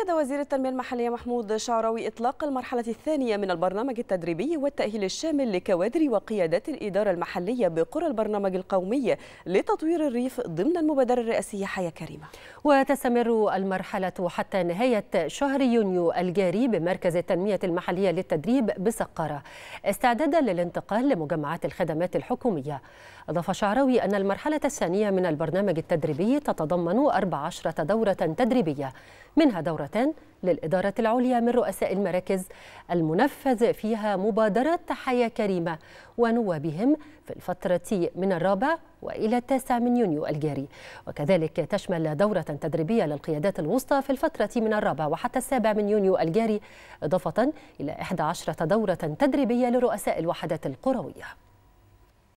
أكد وزير التنمية المحلية محمود شعراوي إطلاق المرحلة الثانية من البرنامج التدريبي والتأهيل الشامل لكوادر وقيادات الإدارة المحلية بقرى البرنامج القومي لتطوير الريف ضمن المبادرة الرئاسية حياة كريمة وتستمر المرحلة حتى نهاية شهر يونيو الجاري بمركز التنمية المحلية للتدريب بسقارة استعدادا للانتقال لمجمعات الخدمات الحكومية أضاف شعراوي أن المرحلة الثانية من البرنامج التدريبي تتضمن 14 دورة تدريبية منها دورة مرتان للإدارة العليا من رؤساء المراكز المنفذ فيها مبادرة حياة كريمة ونوابهم في الفترة من الرابع وإلى التاسع من يونيو الجاري وكذلك تشمل دورة تدريبية للقيادات الوسطى في الفترة من الرابع وحتى السابع من يونيو الجاري إضافة إلى 11 دورة تدريبية لرؤساء الوحدات القروية